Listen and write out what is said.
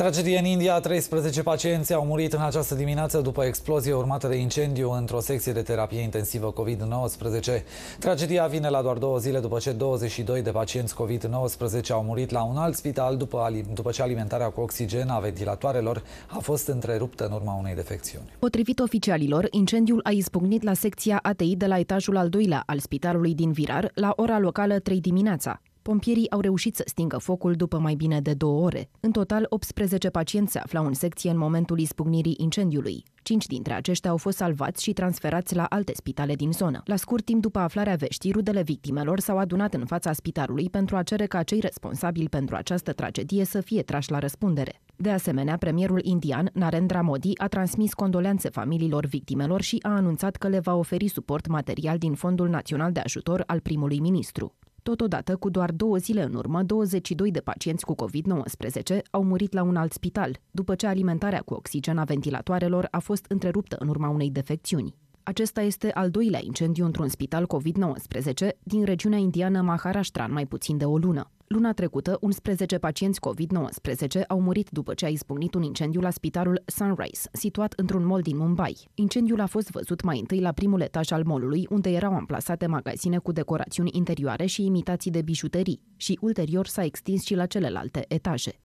Tragedie în India, 13 pacienți au murit în această dimineață după explozie urmată de incendiu într-o secție de terapie intensivă COVID-19. Tragedia vine la doar două zile după ce 22 de pacienți COVID-19 au murit la un alt spital după, după ce alimentarea cu oxigen a ventilatoarelor a fost întreruptă în urma unei defecțiuni. Potrivit oficialilor, incendiul a izbucnit la secția ATI de la etajul al doilea al spitalului din Virar la ora locală 3 dimineața. Pompierii au reușit să stingă focul după mai bine de două ore. În total, 18 pacienți se aflau în secție în momentul izbucnirii incendiului. Cinci dintre aceștia au fost salvați și transferați la alte spitale din zonă. La scurt timp după aflarea veștii, rudele victimelor s-au adunat în fața spitalului pentru a cere ca cei responsabili pentru această tragedie să fie trași la răspundere. De asemenea, premierul indian, Narendra Modi, a transmis condoleanțe familiilor victimelor și a anunțat că le va oferi suport material din Fondul Național de Ajutor al primului ministru. Totodată, cu doar două zile în urmă, 22 de pacienți cu COVID-19 au murit la un alt spital, după ce alimentarea cu oxigen a ventilatoarelor a fost întreruptă în urma unei defecțiuni. Acesta este al doilea incendiu într-un spital COVID-19 din regiunea indiană Maharashtra în mai puțin de o lună. Luna trecută, 11 pacienți COVID-19 au murit după ce a izbucnit un incendiu la spitalul Sunrise, situat într-un mall din Mumbai. Incendiul a fost văzut mai întâi la primul etaj al molului, unde erau amplasate magazine cu decorațiuni interioare și imitații de bijuterii, și ulterior s-a extins și la celelalte etaje.